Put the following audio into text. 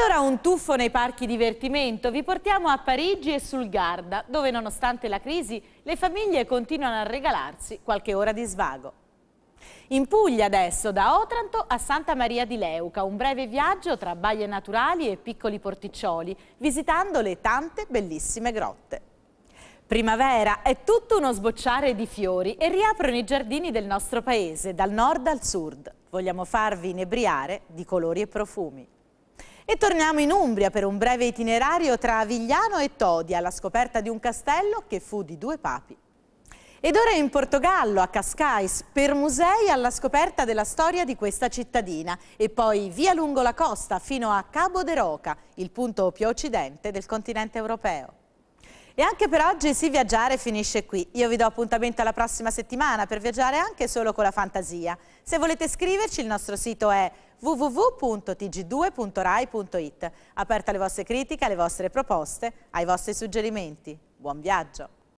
Ed ora un tuffo nei parchi divertimento. Vi portiamo a Parigi e sul Garda, dove nonostante la crisi le famiglie continuano a regalarsi qualche ora di svago. In Puglia adesso, da Otranto a Santa Maria di Leuca, un breve viaggio tra baie naturali e piccoli porticcioli, visitando le tante bellissime grotte. Primavera è tutto uno sbocciare di fiori e riaprono i giardini del nostro paese, dal nord al sud. Vogliamo farvi inebriare di colori e profumi. E torniamo in Umbria per un breve itinerario tra Avigliano e Todi alla scoperta di un castello che fu di due papi. Ed ora in Portogallo, a Cascais, per musei alla scoperta della storia di questa cittadina e poi via lungo la costa fino a Cabo de Roca, il punto più occidente del continente europeo. E anche per oggi Si Viaggiare finisce qui. Io vi do appuntamento alla prossima settimana per viaggiare anche solo con la fantasia. Se volete scriverci il nostro sito è www.tg2.rai.it. Aperta alle vostre critiche, alle vostre proposte, ai vostri suggerimenti. Buon viaggio!